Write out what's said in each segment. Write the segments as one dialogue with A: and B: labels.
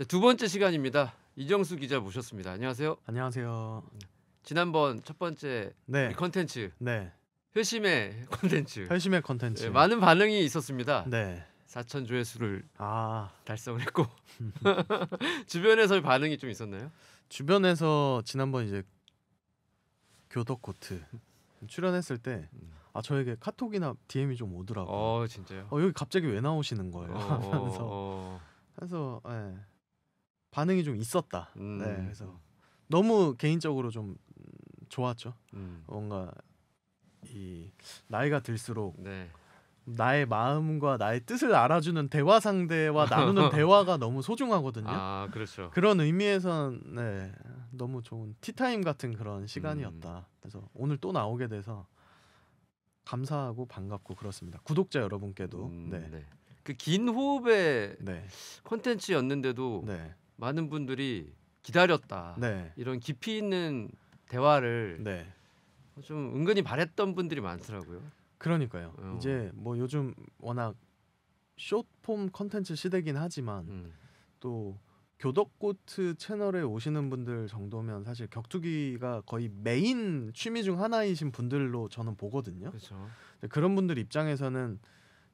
A: 자, 두 번째 시간입니다. 이정수 기자 모셨습니다. 안녕하세요. 안녕하세요. 지난번 첫 번째 네. 컨텐츠 네. 회심의 컨텐츠 회심의 네, 컨텐츠 네, 많은 반응이 있었습니다. 네. 4천 조회수를 아달성 했고 주변에서 반응이 좀 있었나요?
B: 주변에서 지난번 이제 교덕코트 음. 출연했을 때아 음. 저에게 카톡이나 DM이 좀 오더라고요. 어 진짜요? 어 여기 갑자기 왜 나오시는 거예요? 어, 어, 어. 하면서 어, 그래서 예. 반응이 좀 있었다. 음. 네, 그래서 너무 개인적으로 좀 좋았죠. 음. 뭔가 이 나이가 들수록 네. 나의 마음과 나의 뜻을 알아주는 대화 상대와 나누는 대화가 너무 소중하거든요. 아 그렇죠. 그런 의미에선 네 너무 좋은 티타임 같은 그런 시간이었다. 음. 그래서 오늘 또 나오게 돼서 감사하고 반갑고 그렇습니다. 구독자 여러분께도 음, 네. 네. 그 긴 호흡의 네. 콘텐츠였는데도
A: 네. 많은 분들이 기다렸다 네. 이런 깊이 있는
B: 대화를
A: 네. 좀 은근히 바랬던 분들이 많더라고요.
B: 그러니까요. 어. 이제 뭐 요즘 워낙 쇼폼 컨텐츠 시대긴 하지만 음. 또 교덕고트 채널에 오시는 분들 정도면 사실 격투기가 거의 메인 취미 중 하나이신 분들로 저는 보거든요. 그렇죠. 그런 분들 입장에서는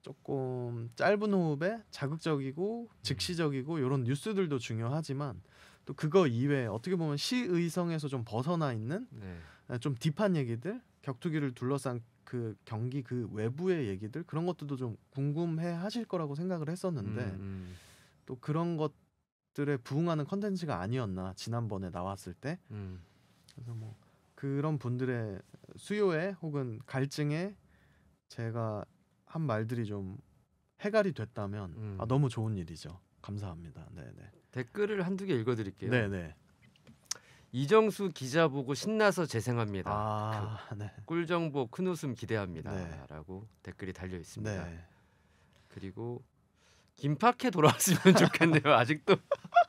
B: 조금 짧은 호흡에 자극적이고 음. 즉시적이고 이런 뉴스들도 중요하지만 또 그거 이외에 어떻게 보면 시의성에서 좀 벗어나 있는
A: 네.
B: 좀 딥한 얘기들 격투기를 둘러싼 그 경기 그 외부의 얘기들 그런 것들도 좀 궁금해 하실 거라고 생각을 했었는데 음, 음. 또 그런 것들에 부응하는 컨텐츠가 아니었나 지난번에 나왔을 때 음. 그래서 뭐 그런 분들의 수요에 혹은 갈증에 제가 한 말들이 좀 해갈이 됐다면 아, 음. 아, 너무 좋은 일이죠. 감사합니다. 네네.
A: 댓글을 한두 개 읽어드릴게요. 네네.
B: 이정수 기자 보고 신나서
A: 재생합니다. 아, 그 네. 꿀 정보 큰 웃음 기대합니다.라고 네. 댓글이 달려 있습니다. 네. 그리고 김팍해 돌아왔으면 좋겠네요. 아직도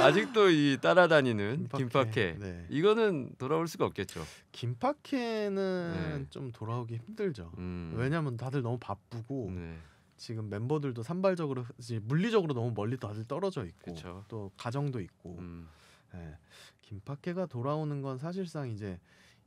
A: 아직도 이 따라다니는 김파케. 네. 이거는 돌아올 수가 없겠죠.
B: 김파케는 네. 좀 돌아오기 힘들죠. 음. 왜냐하면 다들 너무 바쁘고 네. 지금 멤버들도 산발적으로 물리적으로 너무 멀리 다들 떨어져 있고 그쵸. 또 가정도 있고. 음. 김파케가 네. 돌아오는 건 사실상 이제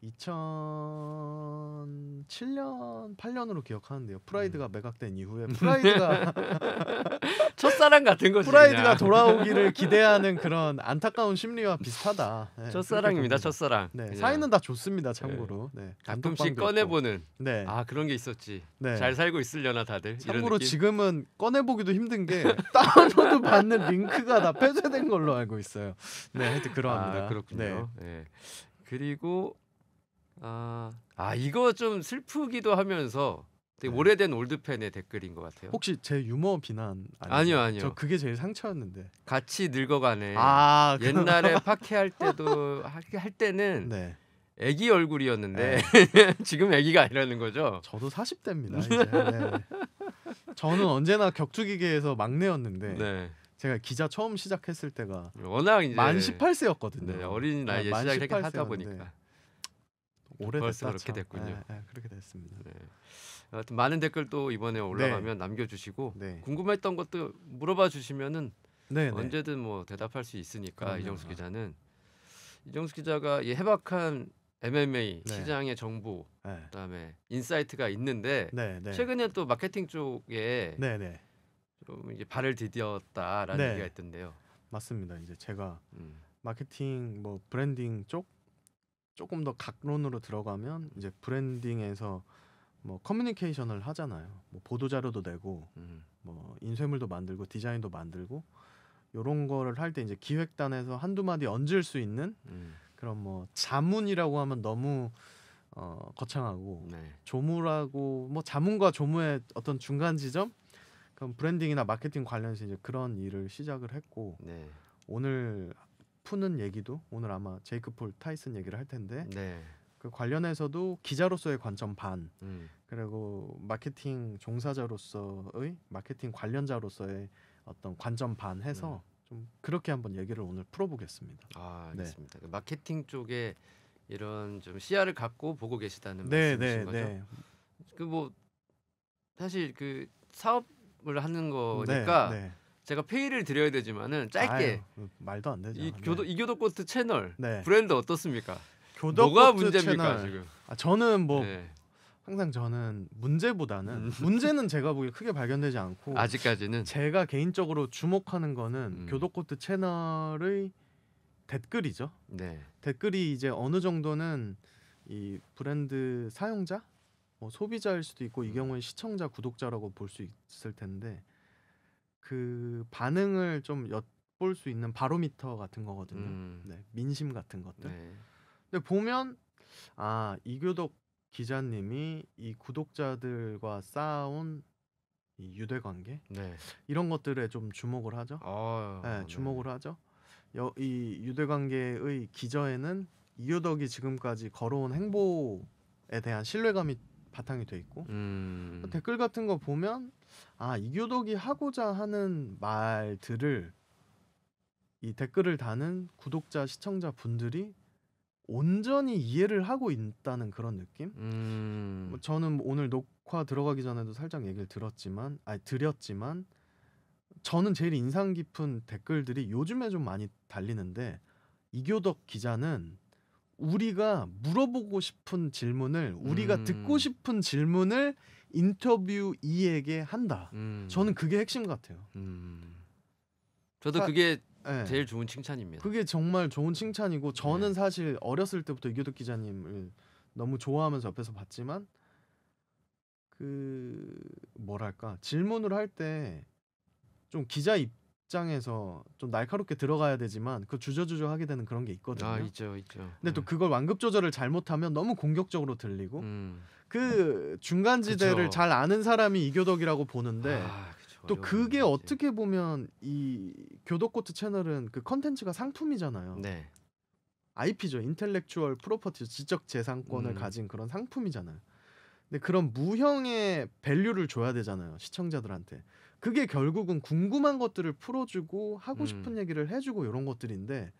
B: 2007년 8년으로 기억하는데요. 음. 프라이드가 음. 매각된 이후에 음. 프라이드가 첫사랑 같은 거죠. 프라이드가 돌아오기를 기대하는 그런 안타까운 심리와 비슷하다. 네, 첫사랑입니다.
A: 첫사랑. 네, 사이는
B: 다 좋습니다. 참고로. 네. 네 가끔씩
A: 꺼내보는. 네. 아 그런 게 있었지. 네. 잘 살고 있으려나 다들. 참고로
B: 지금은 꺼내보기도 힘든 게 다운로드 받는 링크가 다 폐쇄된 걸로 알고 있어요. 네, 하여튼 그러합니다. 아, 그렇군요. 네. 네.
A: 그리고 아, 아 이거 좀 슬프기도 하면서 되게 네. 오래된 올드팬의 댓글인 것 같아요.
B: 혹시 제 유머 비난 아니요 아니요. 아니요. 저 그게 제일 상처였는데.
A: 같이 늙어가네. 아 옛날에 파케 할 때도 할 때는 네. 애기 얼굴이었는데 네. 지금 애기가 아니라는 거죠. 저도 40대입니다. 이제.
B: 네. 저는 언제나 격투기계에서 막내였는데 네. 제가 기자 처음 시작했을 때가 워낙 이제 만 18세였거든요. 네, 어린 네, 나이에 시작하다 을 보니까
A: 오래됐다. 그렇게 됐군요. 네, 그렇게 됐습니다. 네. 하여튼 많은 댓글도 이번에 올라가면 네. 남겨주시고 네. 궁금했던 것도 물어봐 주시면은 네, 언제든 뭐 대답할 수 있으니까 그럼요. 이정수 기자는 이정수 기자가 이 해박한 MMA 네. 시장의 정보 네. 그다음에 인사이트가 있는데 네, 최근에 또 마케팅 쪽에 좀 이제 발을 디뎠다라는 얘기가 있던데요.
B: 맞습니다. 이제 제가 음. 마케팅 뭐 브랜딩 쪽 조금 더 각론으로 들어가면 이제 브랜딩에서 뭐 커뮤니케이션을 하잖아요. 뭐 보도 자료도 내고 음. 뭐 인쇄물도 만들고 디자인도 만들고 요런 거를 할 때 이제 기획단에서 한두 마디 얹을 수 있는 음. 그런 뭐 자문이라고 하면 너무 어 거창하고 네. 조무라고 뭐 자문과 조무의 어떤 중간 지점 그럼 브랜딩이나 마케팅 관련해서 이제 그런 일을 시작을 했고 네. 오늘 푸는 얘기도 오늘 아마 제이크 폴 타이슨 얘기를 할 텐데 네. 그 관련해서도 기자로서의 관점 반 음. 그리고 마케팅 종사자로서의 마케팅 관련자로서의 어떤 관점 반 해서 음. 좀 그렇게 한번 얘기를 오늘 풀어보겠습니다. 아 네. 알겠습니다.
A: 네. 마케팅 쪽에 이런 좀 시야를 갖고 보고 계시다는 네, 말씀이신 네, 거죠? 네. 그뭐 사실 그 사업을 하는 네, 거니까. 제가 페이를 드려야 되지만은 짧게 아유,
B: 그 말도 안 되죠. 이 네. 교도
A: 네. 이교도 코트 채널 네. 브랜드 어떻습니까? 교도 뭐가 문제입니까 채널. 지금?
B: 아, 저는 뭐 네. 항상 저는 문제보다는 음. 문제는 제가 보기 크게 발견되지 않고 아직까지는 제가 개인적으로 주목하는 거는 음. 교도 코트 채널의 댓글이죠. 네. 댓글이 이제 어느 정도는 이 브랜드 사용자, 뭐 소비자일 수도 있고 음. 이 경우엔 시청자, 구독자라고 볼 수 있을 텐데 그 반응을 좀 엿볼 수 있는 바로미터 같은 거거든요. 음. 네, 민심 같은 것들. 네. 근데 보면 아 이교덕 기자님이 이 구독자들과 쌓아온 이 유대 관계 네. 이런 것들에 좀 주목을 하죠. 아, 네, 네. 주목을 하죠. 여, 이 유대 관계의 기저에는 이교덕이 지금까지 걸어온 행보에 대한 신뢰감이 바탕이 돼 있고 음. 댓글 같은 거 보면 아 이교덕이 하고자 하는 말들을 이 댓글을 다는 구독자 시청자 분들이 온전히 이해를 하고 있다는 그런 느낌. 음. 뭐 저는 오늘 녹화 들어가기 전에도 살짝 얘기를 들었지만, 아니 드렸지만, 저는 제일 인상 깊은 댓글들이 요즘에 좀 많이 달리는데 이교덕 기자는 우리가 물어보고 싶은 질문을 우리가 음. 듣고 싶은 질문을 인터뷰 이에게 한다. 음. 저는 그게 핵심 같아요.
A: 음. 저도 그 그게 네. 제일 좋은 칭찬입니다.
B: 그게 정말 좋은 칭찬이고 저는 네. 사실 어렸을 때부터 이교덕 기자님을 너무 좋아하면서 옆에서 봤지만 그 뭐랄까 질문을 할 때 좀 기자 입 입장에서 좀 날카롭게 들어가야 되지만 그 주저주저 하게 되는 그런 게 있거든요. 아
A: 있죠, 있죠. 근데
B: 네. 또 음. 그걸 완급 조절을 잘못하면 너무 공격적으로 들리고 음. 그 중간 지대를 그쵸. 잘 아는 사람이 이교덕이라고 보는데 아, 그쵸, 또 그게 문제 어떻게 보면 이 교덕코트 채널은 그 컨텐츠가 상품이잖아요. 네. IP죠, 인텔렉츄얼 프로퍼티 지적 재산권을 음. 가진 그런 상품이잖아요. 근데 그런 무형의 밸류를 줘야 되잖아요 시청자들한테. 그게 결국은 궁금한 것들을 풀어주고 하고 음. 싶은 음. 얘기를 해주고 이런 것들인데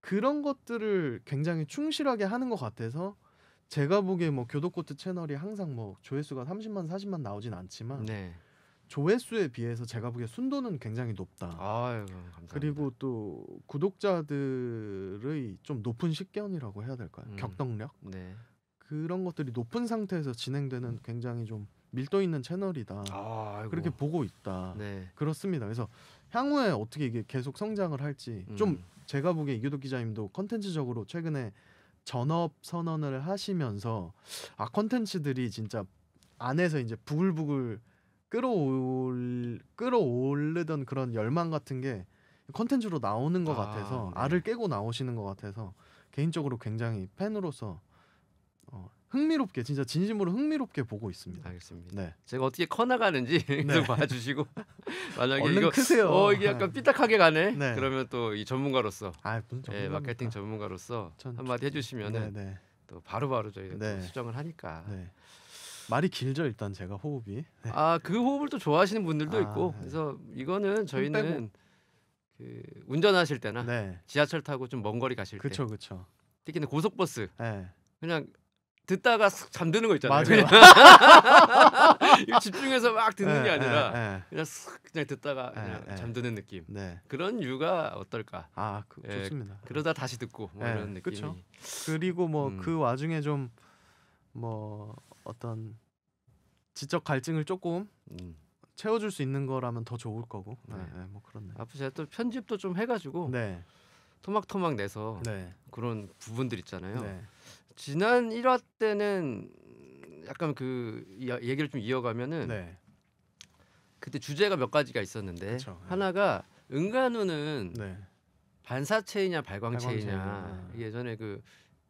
B: 그런 것들을 굉장히 충실하게 하는 것 같아서 제가 보기에 뭐 교도코트 채널이 항상 뭐 조회수가 30만 40만 나오진 않지만 네. 조회수에 비해서 제가 보기에 순도는 굉장히 높다. 아유, 그리고 또 구독자들의 좀 높은 식견이라고 해야 될까요? 음. 격동력? 네. 그런 것들이 높은 상태에서 진행되는 굉장히 좀 밀도 있는 채널이다. 아, 그렇게 보고 있다. 네. 그렇습니다. 그래서 향후에 어떻게 이게 계속 성장을 할지 음. 좀 제가 보기에 이규도 기자님도 컨텐츠적으로 최근에 전업 선언을 하시면서 아 컨텐츠들이 진짜 안에서 이제 부글부글 끌어올 끌어올르던 그런 열망 같은 게 컨텐츠로 나오는 것 아, 같아서 네. 알을 깨고 나오시는 것 같아서 개인적으로 굉장히 팬으로서 흥미롭게 진짜 진심으로 흥미롭게 보고 있습니다. 알겠습니다. 네.
A: 제가 어떻게 커 나가는지 네. 봐주시고 만약에 얼른 이거 크세요. 어 이게 약간 네. 삐딱하게 가네. 네. 그러면 또 이 전문가로서 아, 예, 마케팅 전문가로서 전, 한마디 해주시면은 네, 네. 또 바로바로 저희가 네. 수정을 하니까.
B: 말이 길죠 일단 제가 호흡이.
A: 아그 호흡을 또 좋아하시는 분들도 아, 있고 그래서 이거는 저희는 그 운전하실 때나 지하철 타고 좀 먼 거리 가실 때. 그렇죠 그렇죠. 특히나 고속버스. 그냥 듣다가 잠드는 거 있잖아요. 맞아요. 집중해서 막 듣는 네, 게 예, 아니라 네, 네. 그냥 쓱 그냥 듣다가 그냥 잠드는 느낌. 네. 그런 이유가 어떨까? 아, 그, 좋습니다. 그러다 다시 듣고 뭐 이런 느낌. 그렇죠.
B: 그리고 뭐그 음. 그 와중에 좀 뭐 어떤 지적 갈증을 조금 음. 채워줄 수 있는 거라면 더 좋을 거고. 네, 뭐 그렇네. 앞으로 제가
A: 또 편집도 좀 해가지고
B: 네. 토막토막 내서 네.
A: 그런 부분들 있잖아요. 지난 1화 때는 약간 그 얘기를 좀 이어가면은 네. 그때 주제가 몇 가지가 있었는데 그쵸, 네. 하나가 은간우는 네. 반사체이냐 발광체이냐 발광 전에 그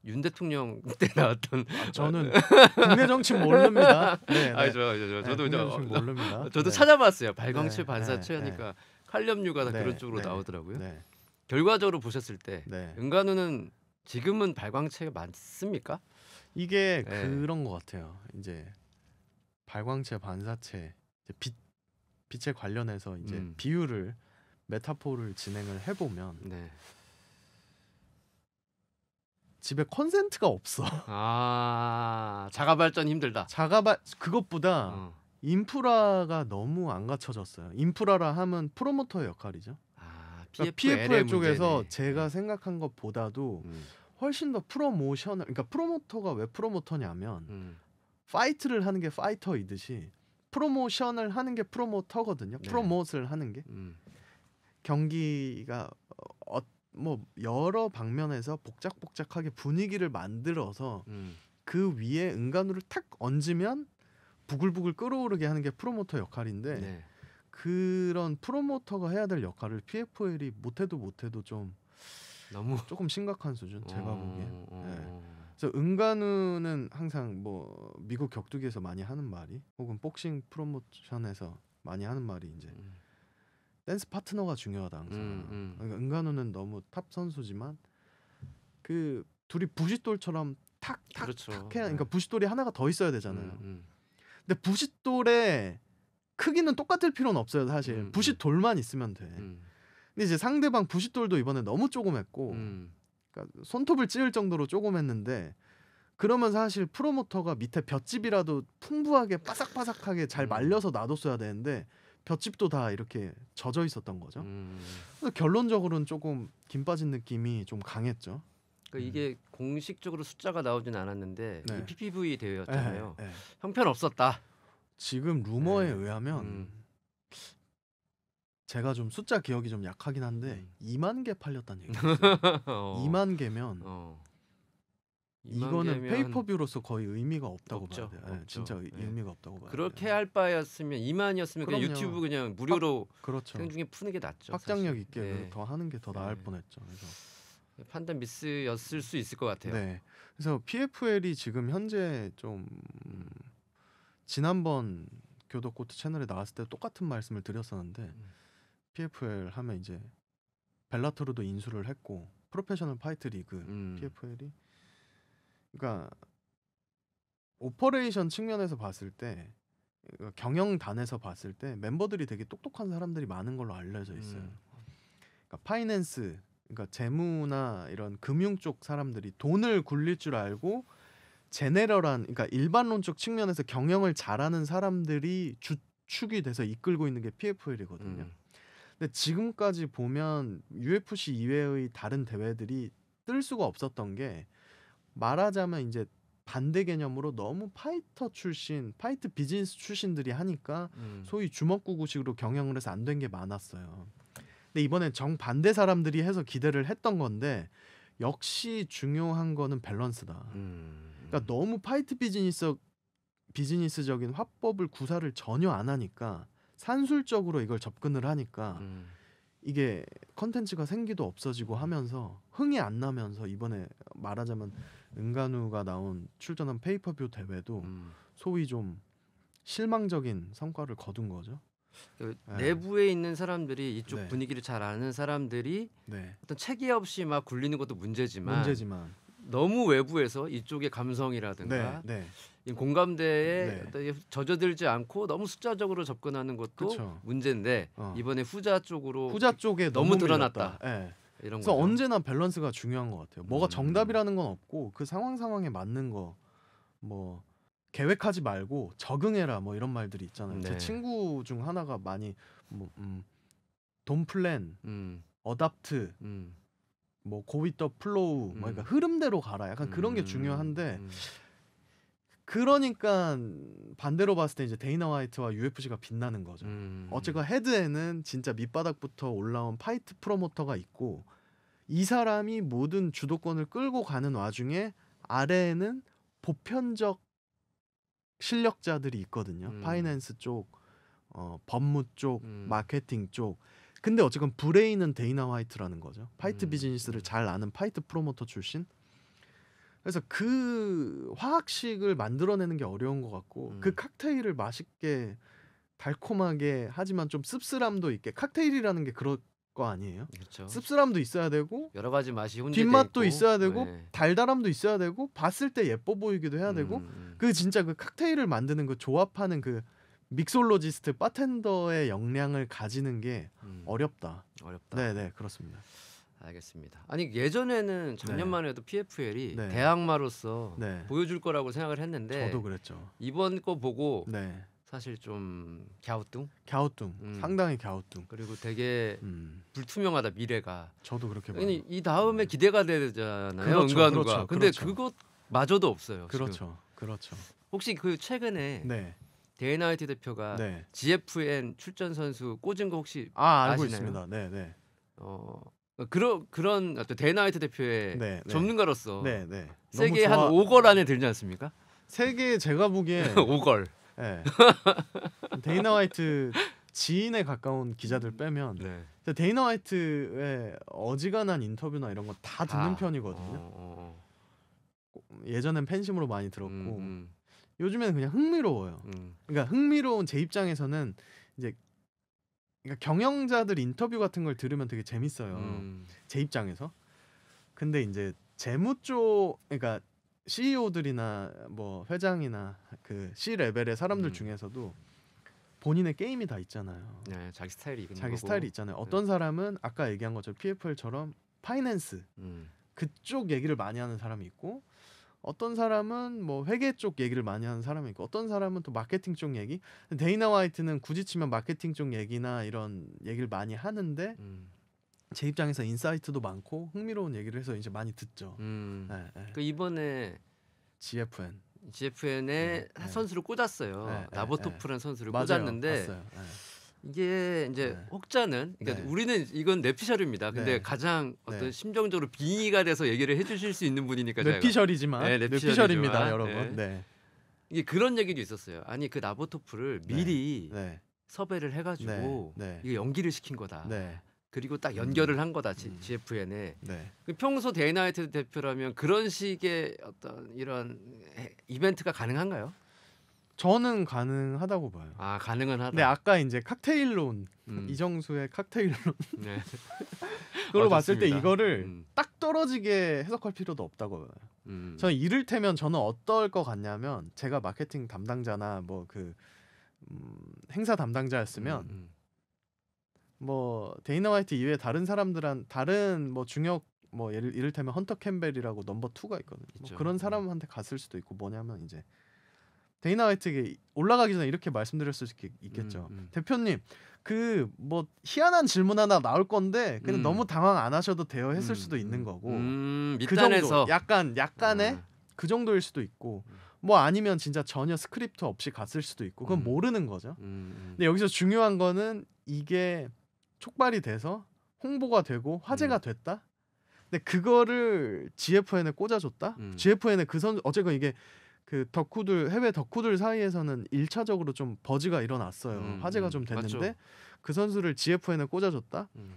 A: 윤 대통령 때 나왔던 아, 저는 국내 정치 모릅니다. 네, 네. 아, 저, 저, 저, 저도 저, 어, 모릅니다. 어, 저도 네. 찾아봤어요. 발광체 네, 반사체 하니까 칼륨류가 다 그런 쪽으로 나오더라고요. 결과적으로 보셨을 때 은간우는 지금은 발광체가
B: 많습니까? 이게 네. 그런 것 같아요. 이제 발광체, 반사체, 이제 빛 빛에 관련해서 이제 음. 비유를 메타포를 진행을 해보면 네. 집에 콘센트가 없어. 아 자가 발전 힘들다. 자가 발 그것보다 어. 인프라가 너무 안 갖춰졌어요. 인프라라 하면 프로모터의 역할이죠.
A: PFLM, 예, p f 쪽에서
B: 제가 생각한 것보다도 음. 훨씬 더 프로모션 그러니까 프로모터가 왜 프로모터냐면 음. 파이트를 하는 게 파이터이듯이 프로모션을 하는 게 프로모터거든요. 네. 프로모트를 하는 게 음. 경기가 어, 뭐 여러 방면에서 복작복작하게 분위기를 만들어서 음. 그 위에 응간우를탁 얹으면 부글부글 끓어오르게 하는 게 프로모터 역할인데 네. 그런 프로모터가 해야 될 역할을 PFL이 못해도 못해도 좀 너무 조금 심각한 수준 제가 어, 보기엔. 네. 그래서 은간우는 항상 뭐 미국 격투기에서 많이 하는 말이 혹은 복싱 프로모션에서 많이 하는 말이 이제 음. 댄스 파트너가 중요하다 항상. 음, 음. 그러니까 은간우는 너무 탑 선수지만 그 둘이 부싯돌처럼 탁탁탁 그렇죠. 해. 네. 그러니까 부싯돌이 하나가 더 있어야 되잖아요. 음, 음. 근데 부싯돌에 크기는 똑같을 필요는 없어요 사실 음. 부싯 음. 돌만 있으면 돼 음. 근데 이제 상대방 부싯 돌도 이번에 너무 조그맸고 음. 그러니까 손톱을 찌을 정도로 조그맸는데 그러면 사실 프로모터가 밑에 볏짚이라도 풍부하게 바삭바삭하게 잘 음. 말려서 놔뒀어야 되는데 볏짚도 다 이렇게 젖어 있었던 거죠 음. 그래서 결론적으로는 조금 김 빠진 느낌이 좀 강했죠
A: 그러니까 이게 공식적으로 숫자가 나오진 않았는데 네. 이 PPV 대회였잖아요. 네, 예, 네. 예.
B: 형편 없었다. 지금 네. 루머에 네. 의하면 음. 제가 좀 숫자 기억이 좀 약하긴 한데 음. 2만 개 팔렸다는 얘기. 어. 2만 개면 어. 2만 이거는 개면... 페이퍼뷰로서 거의 의미가 없다고 봐요 네, 예, 진짜 네. 의미가 없다고 봐야
A: 그렇게 할 바였으면 2만이었으면 그냥 유튜브 그냥 무료로 그렇죠. 생중에 푸는 게 낫죠. 확장력 있게 네.
B: 더 하는 게더 네. 나을 뻔했죠. 그래서
A: 네, 판단 미스였을 수 있을 것 같아요. 네.
B: 그래서 PFL이 지금 현재 좀 음... 지난번 교도코트 채널에 나왔을 때 똑같은 말씀을 드렸었는데 음. PFL 하면 이제 벨라토르도 인수를 했고 프로페셔널 파이트 리그 음. PFL이 그러니까 오퍼레이션 측면에서 봤을 때 그러니까 경영단에서 봤을 때 멤버들이 되게 똑똑한 사람들이 많은 걸로 알려져 있어요. 음. 그러니까 파이낸스 그러니까 재무나 이런 금융 쪽 사람들이 돈을 굴릴 줄 알고 제네럴한 그러니까 일반론적 측면에서 경영을 잘하는 사람들이 주축이 돼서 이끌고 있는 게 PFL이거든요. 음. 근데 지금까지 보면 UFC 이외의 다른 대회들이 뜰 수가 없었던 게 말하자면 이제 반대 개념으로 너무 파이터 출신, 파이트 비즈니스 출신들이 하니까 음. 소위 주먹구구식으로 경영을 해서 안 된 게 많았어요. 근데 이번엔 정반대 사람들이 해서 기대를 했던 건데 역시 중요한 거는 밸런스다. 음. 그러니까 너무 파이트 비즈니스 비즈니스적인 화법을 구사를 전혀 안 하니까 산술적으로 이걸 접근을 하니까 음. 이게 컨텐츠가 생기도 없어지고 하면서 흥이 안 나면서 이번에 말하자면 은간우가 나온 출전한 페이퍼뷰 대회도 음. 소위 좀 실망적인 성과를 거둔 거죠. 그 예.
A: 내부에 있는 사람들이 이쪽 네. 분위기를 잘 아는 사람들이 네. 어떤 체계 없이 막 굴리는 것도 문제지만, 문제지만. 너무 외부에서 이쪽의 감성이라든가 네, 네. 공감대에 네. 젖어들지 않고 너무 숫자적으로 접근하는 것도 그쵸. 문제인데 어. 이번에 후자 쪽으로 후자 쪽에 너무, 너무 드러났다. 네. 이런 그래서 거죠.
B: 언제나 밸런스가 중요한 것 같아요. 뭐가 음. 정답이라는 건 없고 그 상황 상황에 맞는 거 뭐 계획하지 말고 적응해라 뭐 이런 말들이 있잖아요. 제 네. 친구 중 하나가 많이 뭐 음, 돈 플랜, 음. 어답트, 음. 뭐 고위 더 플로우 뭐 그러니까 음. 그러니까 흐름대로 가라 약간 그런 게 음, 중요한데 음. 그러니까 반대로 봤을 때 이제 데이나 화이트와 UFC가 빛나는 거죠. 음. 어쨌건 헤드에는 진짜 밑바닥부터 올라온 파이트 프로모터가 있고 이 사람이 모든 주도권을 끌고 가는 와중에 아래에는 보편적 실력자들이 있거든요. 음. 파이낸스 쪽, 어, 법무 쪽, 음. 마케팅 쪽. 근데 어쨌건 브레인은 데이나 화이트라는 거죠. 파이트 음. 비즈니스를 음. 잘 아는 파이트 프로모터 출신. 그래서 그 화학식을 만들어내는 게 어려운 것 같고 음. 그 칵테일을 맛있게 달콤하게 하지만 좀 씁쓸함도 있게 칵테일이라는 게 그럴 거 아니에요. 그렇죠. 씁쓸함도 있어야 되고
A: 여러 가지 맛이 뒷맛도 있고. 있어야 되고 네.
B: 달달함도 있어야 되고 봤을 때 예뻐 보이기도 해야 되고 음. 음. 그 진짜 그 칵테일을 만드는 그 조합하는 그 믹솔로지스트 바텐더의 역량을 가지는 게 음. 어렵다. 어렵다. 네, 네, 그렇습니다.
A: 알겠습니다. 아니 예전에는 작년만 네. 해도 PFL이 네. 대항마로서 네. 보여줄 거라고 생각을 했는데 저도 그랬죠. 이번 거 보고 네. 사실
B: 좀 갸우뚱? 갸우뚱. 음. 상당히 갸우뚱.
A: 그리고 되게 음. 불투명하다 미래가. 저도 그렇게 봐요. 아니, 이 다음에 네. 기대가 되잖아요. 그렇죠, 응가 그렇죠, 근데 그렇죠. 그것 마저도 없어요. 그렇죠. 지금. 그렇죠. 혹시 그 최근에 네. 데이나이트 대표가 네. GFN 출전 선수 꽂은 거 혹시 아 알고 아시나요? 있습니다. 네, 네. 어 그런 그런 어떤 데이나이트 대표의 네, 네. 전문가로서 네, 네. 세계 좋아... 한
B: 5걸 안에 들지 않습니까? 세계 제가 보기에 5걸. 네. 데이나 이트 지인에 가까운 기자들 빼면 네. 데이나 이트의 어지간한 인터뷰나 이런 거 다 듣는 아, 편이거든요. 어, 어, 어. 예전엔 팬심으로 많이 들었고 음, 음. 요즘에는 그냥 흥미로워요. 음. 그러니까 흥미로운 제 입장에서는 이제 그러니까 경영자들 인터뷰 같은 걸 들으면 되게 재밌어요. 음. 제 입장에서. 근데 이제 재무 쪽 그러니까 CEO들이나 뭐 회장이나 그 C 레벨의 사람들 음. 중에서도 본인의 게임이 다 있잖아요. 네, 자기 스타일이 있는 자기 거고. 스타일이 있잖아요. 네. 어떤 네. 사람은 아까 얘기한 것처럼 PFL처럼 파이낸스 음. 그쪽 얘기를 많이 하는 사람이 있고 어떤 사람은 뭐 회계 쪽 얘기를 많이 하는 사람이 있고 어떤 사람은 또 마케팅 쪽 얘기 데이나 화이트는 굳이 치면 마케팅 쪽 얘기나 이런 얘기를 많이 하는데 음. 제 입장에서 인사이트도 많고 흥미로운 얘기를 해서 이제 많이 듣죠. 음. 네, 네. 그
A: 이번에 GFN GFN에 네, 예, 선수를 꽂았어요. 나보토프라는 선수를 맞아요. 꽂았는데 봤어요. 이게 이제 네. 혹자는 그러니까 네. 우리는 이건 뇌피셜입니다. 근데 네. 가장 네. 어떤 심정적으로 빙의가 돼서 얘기를 해주실 수 있는 분이니까 뇌피셜이지만 네, 뇌피셜입니다, 네. 여러분. 네. 이게 그런 얘기도 있었어요. 아니 그 나보토프를 네. 미리 섭외를 해가지고 이거 연기를 시킨 거다. 그리고 딱 음. 연결을 한 거다 음. GFN에 네. 그 평소 데이나이트 대표라면 그런 식의
B: 어떤 이런 이벤트가 가능한가요? 저는 가능하다고 봐요. 아 가능은 하다. 네 아까 이제 칵테일론 음. 이정수의 칵테일론 네. 그걸 어, 봤을 때 이거를 음. 딱 떨어지게 해석할 필요도 없다고 봐요. 음. 저는 이를테면 저는 어떨 것 같냐면 제가 마케팅 담당자나 뭐그 음, 행사 담당자였으면 음, 음. 뭐 데이나 화이트 이외 다른 사람들한 다른 뭐 중역 뭐 예를 이를테면 헌터 캠벨이라고 넘버 투가 있거든요. 뭐 그런 음. 사람한테 갔을 수도 있고 뭐냐면 이제 데이나 화이트에게 올라가기 전에 이렇게 말씀드렸을 수 있겠죠. 음, 음. 대표님 그 뭐 희한한 질문 하나 나올 건데 그냥 음. 너무 당황 안 하셔도 돼요 했을 음, 수도 있는 음. 거고 음, 그 정도 약간 약간의 그 정도일 수도 있고 뭐 아니면 진짜 전혀 스크립트 없이 갔을 수도 있고 그건 모르는 거죠. 근데 여기서 중요한 거는 이게 촉발이 돼서 홍보가 되고 화제가 됐다. 근데 그거를 GFN에 꽂아줬다. GFN에 그 선 어쨌건 이게 그 덕후들 해외 덕후들 사이에서는 일차적으로 좀 버즈가 일어났어요. 음, 화제가 음, 좀 됐는데 맞죠. 그 선수를 GF에는 꽂아줬다. 음.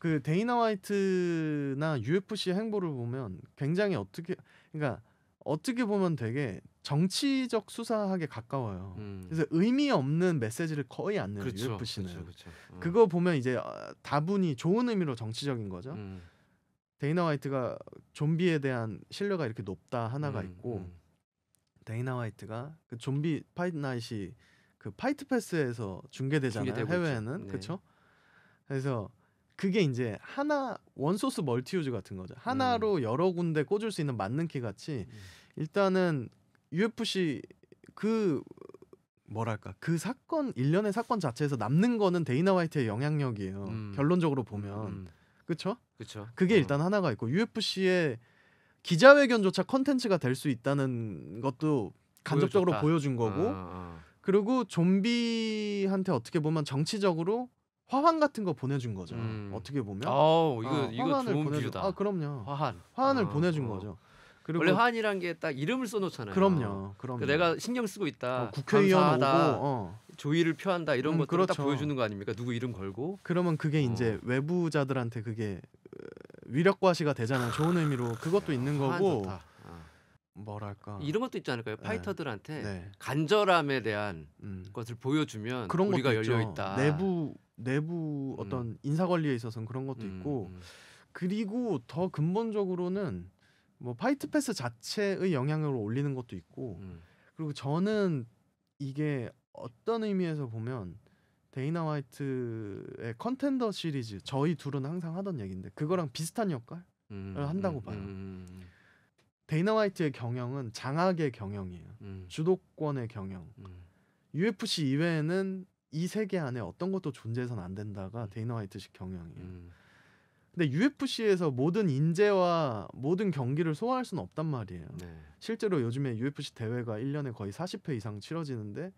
B: 그 데이나 화이트나 UFC 행보를 보면 굉장히 어떻게 그러니까 어떻게 보면 되게 정치적 수사하게 가까워요. 음. 그래서 의미 없는 메시지를 거의 안 내요. 그렇죠, UFC는 그렇죠,
A: 그렇죠. 어. 그거
B: 보면 이제 아, 다분히 좋은 의미로 정치적인 거죠. 음. 데이나 화이트가 좀비에 대한 신뢰가 이렇게 높다 하나가 음, 있고. 데이나 화이트가 그 좀비 파이트 나이이그 파이트 패스에서 중계되잖아요 해외에는 네. 그렇죠. 그래서 그게 이제 하나 원소스 멀티유즈 같은 거죠. 하나로 음. 여러 군데 꽂을 수 있는 만능키 같이 음. 일단은 UFC 그 뭐랄까 그 사건 일련의 사건 자체에서 남는 거는 데이나 화이트의 영향력이에요. 음. 결론적으로 보면 그렇죠. 음. 그렇 그게 어. 일단 하나가 있고 UFC의 기자회견조차 컨텐츠가 될 수 있다는 것도 간접적으로 보여줬다. 보여준 거고 아, 아, 아. 그리고 좀비한테 어떻게 보면 정치적으로 화환 같은 거 보내준 거죠. 음. 어떻게 보면 어, 이거 아, 이거 좋은 보내준, 비유다. 아 그럼요. 화환 화환을 아, 보내준 어. 거죠. 그리고 원래
A: 화환이란 게 딱 이름을 써놓잖아요. 그럼요. 그 그럼 내가 신경 쓰고 있다. 어, 국회의원 다 어. 조의를 표한다 이런 음, 것들 그렇죠. 딱 보여주는 거 아닙니까? 누구 이름 걸고.
B: 그러면 그게 어. 이제 외부자들한테 그게 위력과시가 되잖아요. 좋은 의미로 그것도 있는 아, 거고 아. 뭐랄까
A: 이런 것도 있지 않을까요? 네. 파이터들한테 네. 간절함에 대한 음. 것을 보여주면 그런 우리가 열려 있다. 내부
B: 내부 음. 어떤 음. 인사 관리에 있어서는 그런 것도 음. 있고 음. 그리고 더 근본적으로는 뭐 파이트 패스 자체의 영향을 올리는 것도 있고 음. 그리고 저는 이게 어떤 의미에서 보면 데이나 화이트의 컨텐더 시리즈 저희 둘은 항상 하던 얘기인데 그거랑 비슷한 역할을 음, 한다고 음, 봐요. 음, 음, 음. 데이나 화이트의 경영은 장악의 경영이에요. 음. 주도권의 경영. UFC 이외에는 이 세계 안에 어떤 것도 존재해서는 안 된다가 데이나 화이트식 경영이에요. 근데 UFC에서 모든 인재와 모든 경기를 소화할 수는 없단 말이에요. 네. 실제로 요즘에 UFC 대회가 1년에 거의 40회 이상 치러지는데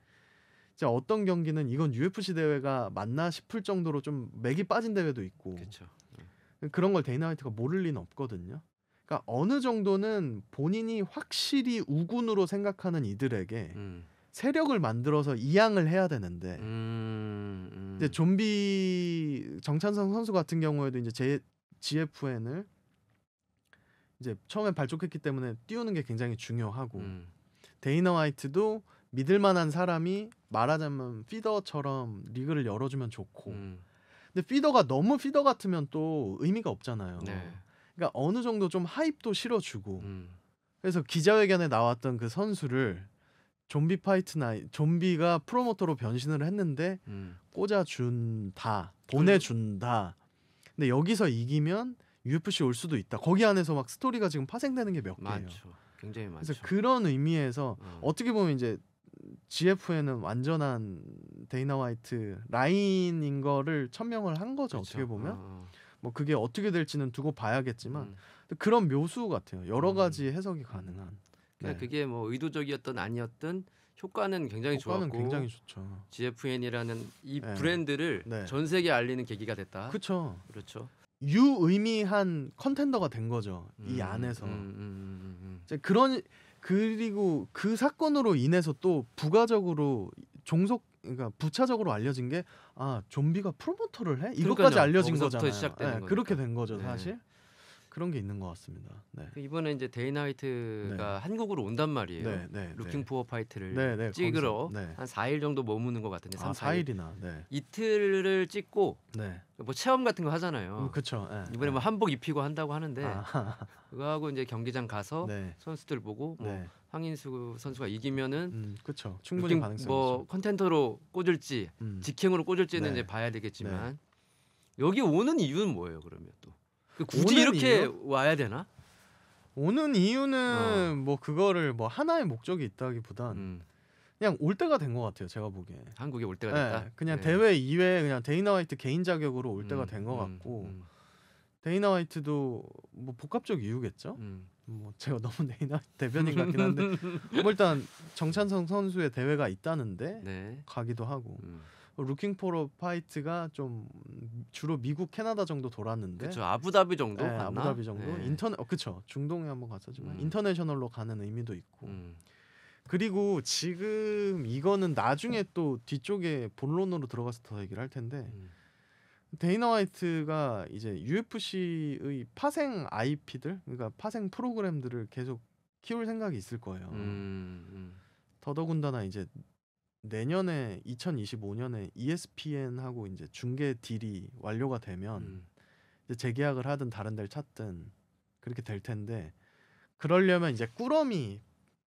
B: 진짜 어떤 경기는 이건 UFC 대회가 맞나 싶을 정도로 좀 맥이 빠진 대회도 있고 그쵸. 음. 그런 걸 데이나이트가 모를 리는 없거든요. 그러니까 어느 정도는 본인이 확실히 우군으로 생각하는 이들에게 음. 세력을 만들어서 이양을 해야 되는데 음, 음. 이제 좀비 정찬성 선수 같은 경우에도 이제 제 GFN을 이제 처음에 발족했기 때문에 띄우는 게 굉장히 중요하고 음. 데이너 화이트도 믿을 만한 사람이 말하자면 피더처럼 리그를 열어주면 좋고 음. 근데 피더가 너무 피더 같으면 또 의미가 없잖아요. 네. 그러니까 어느 정도 좀 하입도 실어주고 음. 그래서 기자회견에 나왔던 그 선수를 좀비 파이트 나 좀비가 프로모터로 변신을 했는데 음. 꽂아준다 그 보내준다 근데 여기서 이기면 UFC 올 수도 있다 거기 안에서 막 스토리가 지금 파생되는 게 몇 개예요. 굉장히 많죠. 그래서 그런 의미에서 음. 어떻게 보면 이제 GF에는 완전한 데이나 화이트 라인인 거를 천명을 한 거죠 그쵸. 어떻게 보면 어. 어. 뭐 그게 어떻게 될지는 두고 봐야겠지만 음. 그런 묘수 같아요 여러 음. 가지 해석이 가능한
A: 그러니까 네. 그게 뭐 의도적이었던 아니었던 효과는 굉장히 효과는 좋았고 굉장히 좋죠. GFN이라는 이 네. 브랜드를 네. 전 세계에 알리는 계기가 됐다. 그렇 그렇죠.
B: 유의미한 컨텐더가 된 거죠. 음, 이 안에서. 음, 음, 음, 음 그런 그리고 그 사건으로 인해서 또 부가적으로 종속 그러니까 부차적으로 알려진 게 아 좀비가 프로모터를 해 이것까지 알려진 거잖아요. 시작되는 네, 그렇게 된 거죠 네. 사실. 그런 게 있는 것 같습니다.
A: 네. 그 이번에 이제 데이나이트가 네. 한국으로 온단 말이에요. 네, 네, 네. 루킹 푸어 파이트를 네, 네, 찍으러 한 4일 정도 머무는 것 같은데 3, 아, 4일. 4일이나 이틀을 찍고 뭐 체험 같은 거 하잖아요. 음, 그렇죠. 이번에 예. 뭐 한복 입히고 한다고 하는데 아. 그거하고 이제 경기장 가서 선수들 보고 뭐 황인수 선수가 이기면은 음, 그렇죠. 충분히 가능성 뭐 컨텐터로 꽂을지 음. 직행으로 꽂을지는 이제 봐야 되겠지만 여기 오는 이유는 뭐예요? 그러면 또
B: 그 굳이 이렇게 이유? 와야 되나? 오는 이유는 어. 뭐 그거를 뭐 하나의 목적이 있다기보단 음. 그냥 올 때가 된 것 같아요. 제가 보기에 한국에 올 때가 됐다. 네, 그냥 네. 대회 이외에 그냥 데이나 화이트 개인 자격으로 올 때가 음, 된것 음, 같고 음, 데이나 화이트도 뭐 복합적 이유겠죠. 음. 뭐 제가 너무 데이나 대변인 같긴 한데 뭐 일단 정찬성 선수의 대회가 있다는데 네. 가기도 하고 뭐 루킹 포로 파이트가 좀 주로 미국, 캐나다 정도 돌았는데. 그렇죠. 아부다비
A: 정도. 네, 아부다비 정도. 네.
B: 인터넷 어, 그렇죠. 중동에 한번 갔었지만 음. 인터내셔널로 가는 의미도 있고. 음. 그리고 지금 이거는 나중에 음. 또 뒤쪽에 본론으로 들어가서 더 얘기를 할 텐데 음. 데이너 화이트가 이제 UFC의 파생 IP들 그러니까 파생 프로그램들을 계속 키울 생각이 있을 거예요. 음, 음. 더더군다나 이제 내년에 2025년에 ESPN하고 이제 중계 딜이 완료가 되면 음. 이제 재계약을 하든 다른 데를 찾든 그렇게 될 텐데 그러려면 이제 꾸러미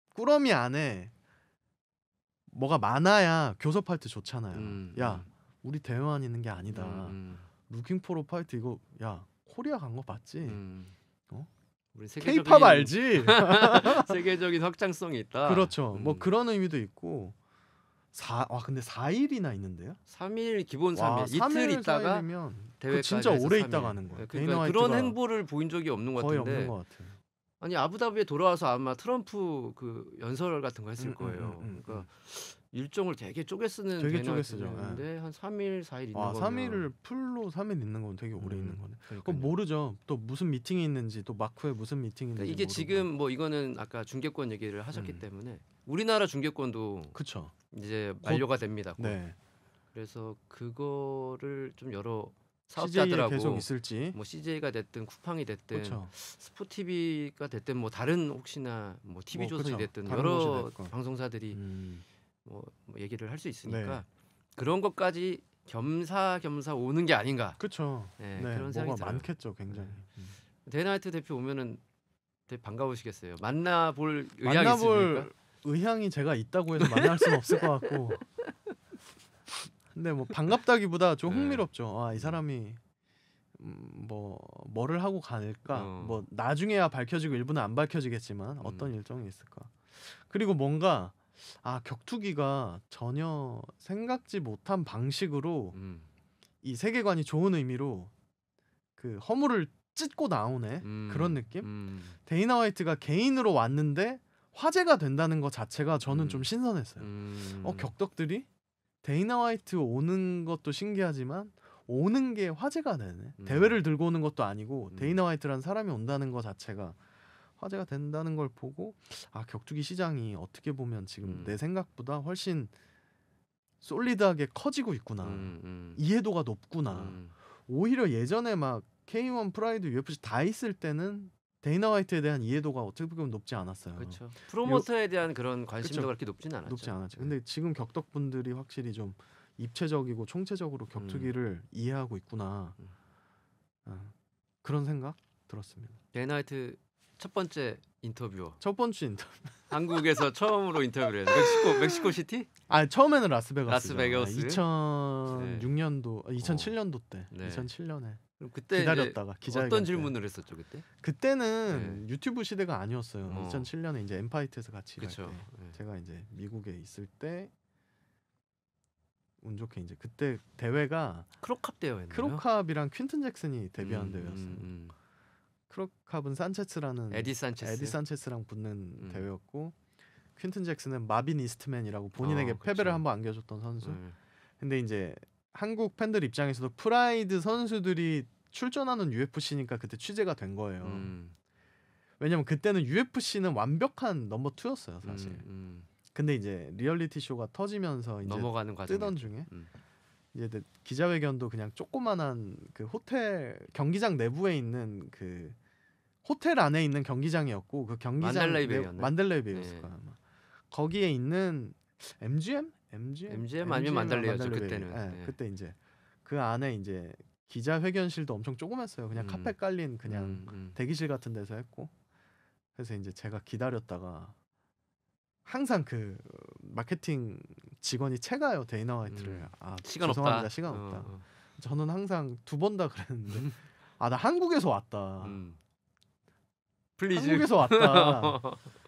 B: 꾸러미 안에 뭐가 많아야 교섭할 때 좋잖아요. 음. 야 음. 우리 대회만 있는 게 아니다. 음, 음. 루킹포로 파이트 이거 야 코리아 간 거 봤지? 어? 우리 세계적인... K-팝 알지? 세계적인
A: 확장성이 있다. 그렇죠. 뭐
B: 그런 의미도 있고 4, 아, 와 근데 4일이나 있는데요?
A: 3일 기본 3일. 와, 이틀 있다가 그 대회까지 진짜 오래 3일. 있다가 하는 거예요. 네, 그러니까 그런 행보를 보인 적이 없는 것 같은데. 없는 것 아니 아부다비에 돌아와서 아마 트럼프 그 연설 같은 거 했을 음, 음, 거예요. 음, 음, 음, 그러니까 음. 일정을 되게 쪼개 쓰는 되게 쪼개 쓰죠. 근데 예. 네. 한 3일 4일 있는 아, 거예 3일을
B: 풀로 3일 있는 건 되게 오래 음, 있는 거네. 그 모르죠. 또 무슨 미팅이 있는지 또 마크에 무슨 미팅이 있는지 이게 모르고.
A: 지금 뭐 이거는 아까 중계권 얘기를 하셨기 음. 때문에 우리나라 중계권도 그쵸. 이제 완료가 됩니다. 곧. 네. 그래서 그거를 좀 여러 사업자들하고 계속 있을지 뭐 CJ가 됐든 쿠팡이 됐든 스포티비가 됐든 뭐 다른 혹시나 뭐 TV 어, 조선이 됐든 여러 방송사들이 음. 뭐, 뭐 얘기를 할 수 있으니까 네. 그런 것까지 겸사겸사 오는 게 아닌가. 그렇죠. 네, 네, 그런 생각이
B: 많겠죠, 굉장히. 네. 음.
A: 데나이트 대표 오면은 되게 반가우시겠어요. 만나볼 의향이 만나볼 있습니까?
B: 의향이 제가 있다고 해서 만날 수는 없을 것 같고. 근데 뭐 반갑다기보다 좀 네. 흥미롭죠. 아 이 사람이 음, 뭐 뭐를 하고 갈까? 어. 뭐 나중에야 밝혀지고 일부는 안 밝혀지겠지만 어떤 음. 일정이 있을까? 그리고 뭔가 아 격투기가 전혀 생각지 못한 방식으로 음. 이 세계관이 좋은 의미로 그 허물을 찢고 나오네 음. 그런 느낌 음. 데이나 화이트가 개인으로 왔는데 화제가 된다는 것 자체가 저는 좀 음. 신선했어요 음. 어 격덕들이 데이나 화이트 오는 것도 신기하지만 오는 게 화제가 되네 음. 대회를 들고 오는 것도 아니고 데이나 화이트라는 사람이 온다는 것 자체가 화제가 된다는 걸 보고 아 격투기 시장이 어떻게 보면 지금 음. 내 생각보다 훨씬 솔리드하게 커지고 있구나 음, 음. 이해도가 높구나 음. 오히려 예전에 막 K1 프라이드 UFC 다 있을 때는 데이나 화이트에 대한 이해도가 어떻게 보면 높지 않았어요. 그렇죠. 프로모터에
A: 대한 그런 관심도 그쵸. 그렇게
B: 높진 않았죠. 높지 않았죠. 네. 근데 지금 격덕분들이 확실히 좀 입체적이고 총체적으로 음. 격투기를 음. 이해하고 있구나. 음. 아, 그런 생각 들었습니다.
A: 데이나 화이트 첫 번째 인터뷰첫 번째 인터뷰. 한국에서 처음으로 인터뷰를 해서 멕시코 멕시코 시티?
B: 아 처음에는 라스베가스. 라스베가스. 2006년도, 2007년도 때. 어. 네. 2007년에. 그때 기다렸다가 기자 어떤 질문을 했었죠 그때? 그때는 네. 유튜브 시대가 아니었어요. 어. 2007년에 이제 엠파이트에서 같이 일할 때 네. 제가 이제 미국에 있을 때 운 좋게 이제 그때 대회가 크로캅 대회였나요? 크로캅이랑 퀸튼 잭슨이 데뷔한 음, 음 대회였어요. 음, 음. 크로캅은 산체스라는 에디 산체스 에디 산체스랑 붙는 음. 대회였고 퀸튼 잭슨은 마빈 이스트맨이라고 본인에게 어, 패배를 한번 안겨줬던 선수. 음. 근데 이제 한국 팬들 입장에서도 프라이드 선수들이 출전하는 UFC니까 그때 취재가 된 거예요. 음. 왜냐면 그때는 UFC는 완벽한 넘버 투였어요 음, 사실. 음. 근데 이제 리얼리티 쇼가 터지면서 이제 넘어가는 과 뜨던 중에 음. 이제 기자회견도 그냥 조그만한 그 호텔 경기장 내부에 있는 그 호텔 안에 있는 경기장이었고 그 경기장 만델레이 베이였나? 만델레이 베이였을 네. 거야 아마. 거기에 있는 MGM? MGM? MGM 아니면 만델레이였죠 그때는. 네, 네. 그때 이제 그 안에 이제 기자 회견실도 엄청 조그맣어요. 그냥 음. 카펫 깔린 그냥 음, 음. 대기실 같은 데서 했고. 그래서 이제 제가 기다렸다가 항상 그 마케팅 직원이 채가요 데이나 화이트를. 음. 아, 시간 죄송합니다. 어, 없다. 시간 없다. 어, 어. 저는 항상 두 번 다 그랬는데 아 나 한국에서 왔다. 음. 플리즈. 한국에서 왔다.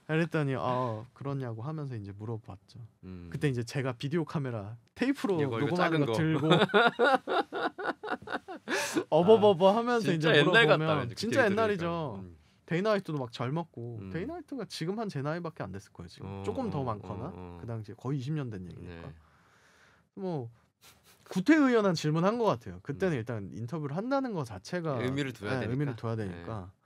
B: 그랬더니 아 그렇냐고 하면서 이제 물어봤죠. 음. 그때 이제 제가 비디오 카메라 테이프로 이거, 이 녹음하는 거, 들고 어버버버 하면서 이제 물어보면 옛날 진짜 옛날이죠. 그러니까. 음. 데이나이트도 막 젊었고 음. 데이나이트가 지금 한 제 나이밖에 안 됐을 거예요 지금 어, 조금 더 어, 어, 많거나 어, 어. 그 당시에 거의 20년 된 얘기니까 네. 뭐 구태의연한 질문한 것 같아요. 그때는 음. 일단 인터뷰를 한다는 것 자체가 의미를 둬야 네, 되니까. 의미를 둬야 네. 되니까. 네.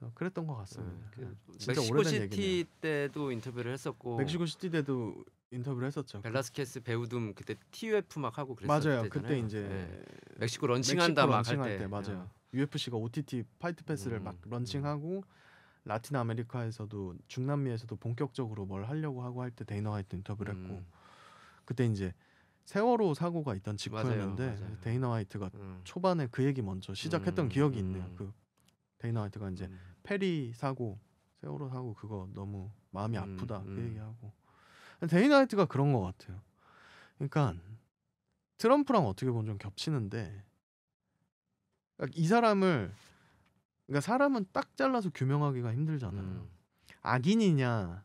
B: 그래서 그랬던 것 같습니다. 네. 그 그 진짜 멕시코 오래된 시티
A: 얘기네요. 때도 인터뷰를 했었고 멕시코
B: 시티 때도 인터뷰를 했었죠. 그 벨라스케스 배우둠 그때 TUF 막 하고 그랬었잖아요. 맞아요. 그때 이제 네. 멕시코 런칭한다 막 할 때. 때. 맞아요. 네. 어. UFC가 OTT 파이트 패스를 음. 막 음. 런칭하고 라틴 아메리카에서도 중남미에서도 본격적으로 뭘 하려고 하고 할 때 데이너 화이트 인터뷰를 했고 음. 그때 이제 세월호 사고가 있던 직후였는데 데이너 화이트가 음. 초반에 그 얘기 먼저 시작했던 음, 기억이 있네요. 그 데이나 화이트가 이제 음. 페리 사고 세월호 사고 그거 너무 마음이 음, 아프다 음, 그 얘기하고 데이나이트가 그런 것 같아요. 그러니까 트럼프랑 어떻게 보면 좀 겹치는데 그러니까 이 사람을 그러니까 사람은 딱 잘라서 규명하기가 힘들잖아요. 음. 악인이냐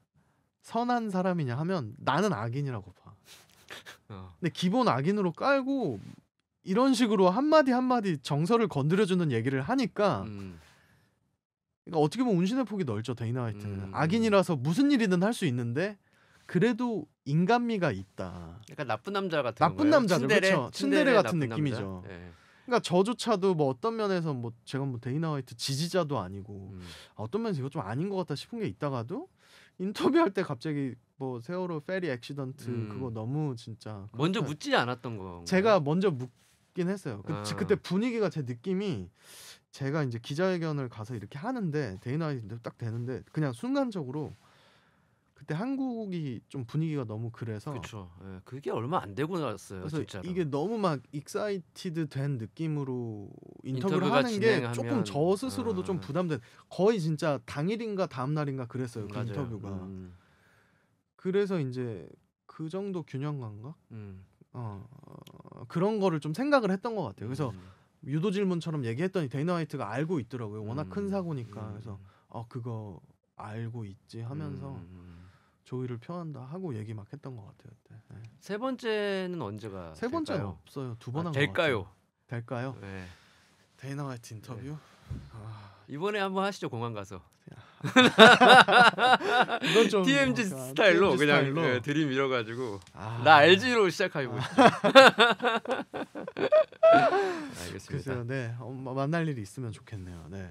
B: 선한 사람이냐 하면 나는 악인이라고 봐. 어. 근데 기본 악인으로 깔고 이런 식으로 한마디 한마디 정서를 건드려주는 얘기를 하니까 음. 그러니까 어떻게 보면 운신의 폭이 넓죠 데이나화이트는 음. 악인이라서 무슨 일이든 할 수 있는데 그래도 인간미가 있다. 약간 나쁜 남자 같은 나쁜 남자죠. 그렇죠. 츤데레 같은 느낌이죠. 네. 그러니까 저조차도 뭐 어떤 면에서 뭐 제가 뭐 데이나 화이트 지지자도 아니고 음. 아, 어떤 면에서 이거 좀 아닌 것 같다 싶은 게 있다가도 인터뷰할 때 갑자기 뭐 세월호 페리 액시던트 음. 그거 너무 진짜 먼저 묻지 않았던 거 제가 먼저 묻긴 했어요. 그, 아. 그때 분위기가 제 느낌이 제가 이제 기자회견을 가서 이렇게 하는데 데이나이트 딱 되는데 그냥 순간적으로 그때 한국이 좀 분위기가 너무 그래서 그렇죠.
A: 예, 그게 얼마 안 되고 나왔어요. 그래서 진짜로.
B: 이게 너무 막 익사이티드 된 느낌으로 인터뷰를 하는 진행하면, 게 조금 저 스스로도 아. 좀 부담된 거의 진짜 당일인가 다음 날인가 그랬어요. 그 인터뷰가. 음. 그래서 이제 그 정도 균형 감각? 음. 어, 그런 거를 좀 생각을 했던 것 같아요. 그래서 음. 유도 질문처럼 얘기했더니 데이나 화이트가 알고 있더라고요. 워낙 음. 큰 사고니까. 음. 그래서 어 그거 알고 있지 하면서 음, 음, 조이를 표한다 하고 얘기 막 했던 것 같아요. 그때. 네.
A: 세 번째는 언제가? 세번째요
B: 없어요. 두 번한 아, 될까요? 될까요? 네. 데이나 화이트 인터뷰. 네.
A: 아... 이번에 한번 하시죠 공항 가서. 이건 좀 TMG 스타일로 TMG 그냥 스타일로. 예, 드림 밀어가지고 아. 나 LG로 시작하고 싶어
B: 알겠습니다. 글쎄요, 네 어, 만날 일이 있으면 좋겠네요. 네.